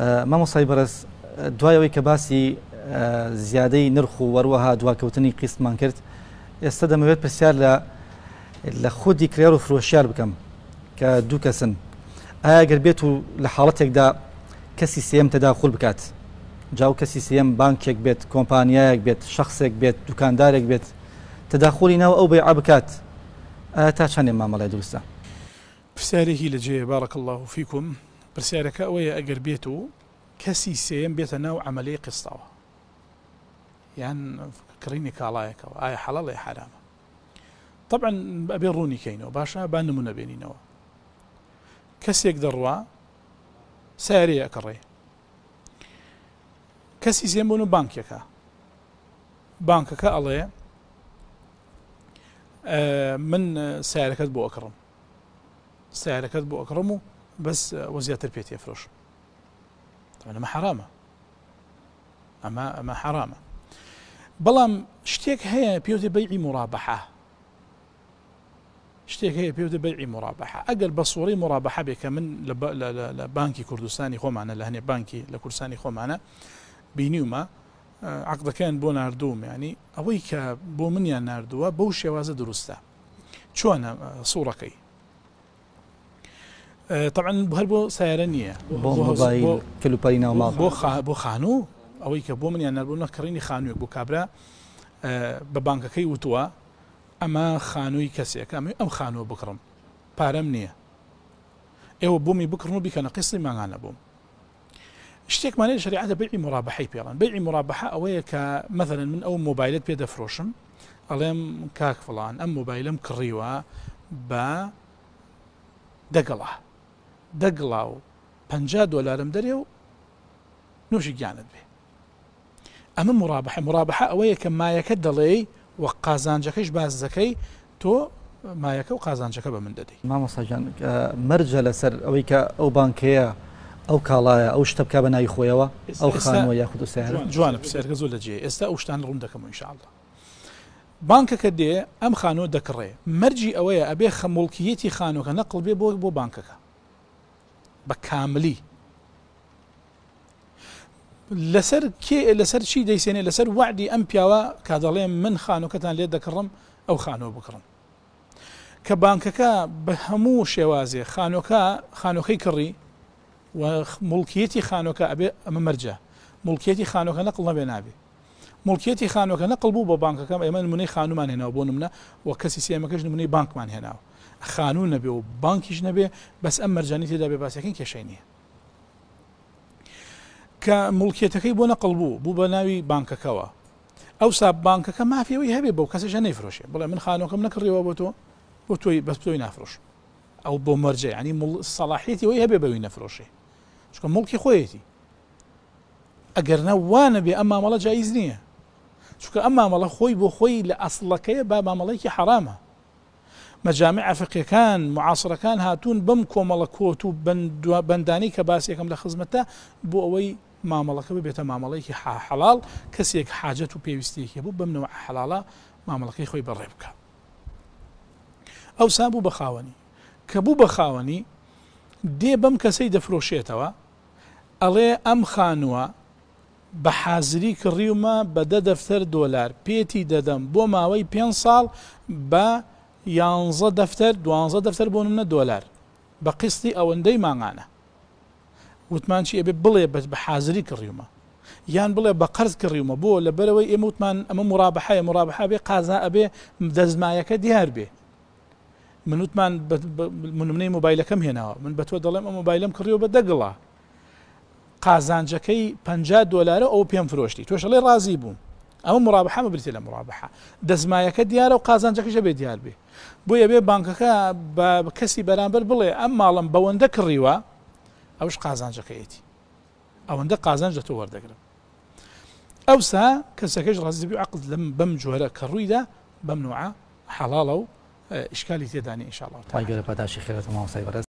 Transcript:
مامۆسای بەرز دوایەوەی کە باسی زیادەی نرخ و وەروەها دواکەوتنی قیسمان کرد ئێستا دەمەوێت پرسیار لە لە خودی کرێر و فرۆشیار بکەم کە دوو کەسن ئایا گەر بێت و لە حاڵەتێکدا کەسی سم تەداخل بکات جاو کەسی سم بانکێک بێت کۆمپانیایەک بێت شخصێک بێت دوکاندارێک بێت تەداخۆلی ناو ئەو بێ بکات تا چندێ مامەڵی دروستە پرسیارێکی لەجێ باڕک الله و فیکم پرسیارەکە ئەوەیە ئەگەر بێت و کەسی سێم بێتە ناو ئەمەلی قستەوە یان کڕینی کاڵایەکەەوە ئایا حەڵەڵێ حرامە طبعا ئەبێ ڕوونیکەینەوە باشە با نمونە بێنینەوە کەسێک دەڕوا سارەیەکە ڕێ کەسی زێم بوون و بانکێکە بانکەکە ئەڵێ آه، من سیارەکەت بۆ ئەکڕم سیارەکەت بۆ ئەکڕم و بس و زیاتر پێت اما ما حرامه اما ئەمە حرامە بەڵام شتێک هەیە پێوتی بەیعی مرابحە شتێک هەیە پێوتە بەیعی مرابحه ئەگەر بە سووری مرابحە من لە كردستاني کوردستانی خۆمانە بانكي لكردستاني بانکی لە کوردستانی خۆمانە بینیومە آه، عقدەکەیان بۆ يعني اويك ئەوەی کە بۆ منیان نردووە بەو شێوازە دروستە چۆنە آه، طبعا بو هل بو سيارانية بو موبايل كلو بارينا وما بو, بو خانو او ايكا بو من يعني البونا كريني خانو بو كابرا آه، ببانكا كي وتوا اما خانو يكسي اكا ام خانو بكرم بارمنية او بومي بكرمو بكنا قصي ما غانا بوم اشتيك مالي شريعة بيع مرابحة بيعا بيع مرابحة او ايكا مثلا من او موبايلات بيدا فروشم اليم كاك فلان ام موبايلم كريوا با دقله دەگڵا و پ دلارم دەرێ و نوشی گیانت بێ ئەمە مرابح مرابح ئەوەیە کە مایەکە دەڵێ و قازانجەکەش باز دەکەی تۆ مایەکە و قازانجەکە بە من دەدەی مامەساجان مەرجە لەسەر ئەوەی کە ئەو بانکەیە ئەو کاڵایە ئەو شتە بکە بە ناوی خۆیەوە ئەو خانەوە یاخود سیار جوانە پرسیارگە زۆر لەجێ ئێستا ئەو شتان ڕوون دەکەم انشاءله بانکەکە دێ ئەم خانۆ دەکڕێ مەرجی ئەوەیە ئەبێ خەمڵکیەتی خانۆکە نەقل بێ بۆ بۆ بانکەکە بە کاملی لەسەر کێ لەسەر چی دەیسێنێ لەسەر وعدی ئەم پیاوە کا دەڵێ من خانوکەتان لێ دەکڕم ئەو خانۆ بکڕم کە بانکەکە بە هەموو شێوازێ خانۆکە خانۆکەی کڕی و ملکیەتی خانۆکە ئەبێ ئەمە مەرجە ملکیەتی خانۆکە نەقڵ نەبێ نابێ ملکیەتی خانۆکە نەقل بوو بە بانکەکەم ئێمە منەی خانومان هێناوە بۆ نمە و کەسی سێمەکەش نمونەی بانکمان هێناوە خانوو نەبێ و بانکیش نەبێ بەس ئەم مەرجانی تێدا بێ باسەکەن کێشەی نییە کە مڵکێتەکەی بۆ نەقل بوو بوو بە ناوی بانکەکەەوە ئەو سا بانکەکە مافیەوەی هەبێ بەو کەسەشە نەیفرۆشێ بڵێ من خانۆکەم نەکڕیەوە بۆ تۆ بۆ تۆی بەس تۆی نافرۆش ئەو بۆ مەرجێ ینی سەلاحێتی وی هەبێ بەوی نەفرۆشێ چکە مڵکی خۆیەتی ئەگەر نەوانە بێ ئەم مامەڵە جایز نییە چکە ئەم مامەڵە خۆی بۆ خۆی لە ئەسڵەکەی با مامەڵێکی حرامە مەجامی ئەفقیەکان معاصرەکان هاتوون بەم کۆمەڵە کۆت و بەندانی کە باسیەکەم لە خزمەتە بۆ ئەوەی مامەڵەکە ببێتە مامەڵێکی حاحەڵال کەسێک حاجەت و پێویستێکی بوو بمنەوە حەلاڵە مامەڵەکەی خۆی بەڕێ بکە ئەوسا بوو بە خاوەنی کە بوو بە خاوەنی دێ بەم کەسەی دەفرۆشێتەوە ئەڵێ ئەم خانووە بە حازری کڕیومە بەدە دەفتەر دۆلار پێتی دەدەم بۆ ماوەی پێ ساڵ بە یانزە دەفتەر دوانزە دەفتەر بۆ منە دۆلار بە قستی ئەوەندەی ماگانە وتمان چی ئەبێ بڵێ بە بە حازری کڕیومە یان بڵێ بە قرز کڕیومە بۆ لە بەرەوەی ئێمە وتمان ئەمە مرابحای مرابحا بێ قازا ئەبێ دەزمایەکە دیار بێ منوتمان منمنەی مۆبایلەکەم هێناوە من بە تۆ دەڵێم ئەم مۆبایلم کڕیەوە بە دەگڵە قازانجەکەی 50 دلارە ئەو پێم فرۆشتی تۆشەڵێ رازی بووم ئەمە مرابحە بریتێ لە مرابحە دەزمایەکە دیارە و قازانجەکەشە بێ دیار بێ بۆ یەبێ بانکەکە بە کەسی بەرامبەر بڵێ ئەم ماڵم بەوەندە کڕیوە ئەوش قازانجەکەیەتی ئەوەندە قازانج دە تۆ وەردەگرم ئەوسا کەسەکەش ڕازبی عقل لەم بەم جۆرە کە ڕوویدا بەم نوعە حەڵاڵە و ئشکالی تێدانی ئینشاءڵ پاداشی خێرەت ماوەسای بەرە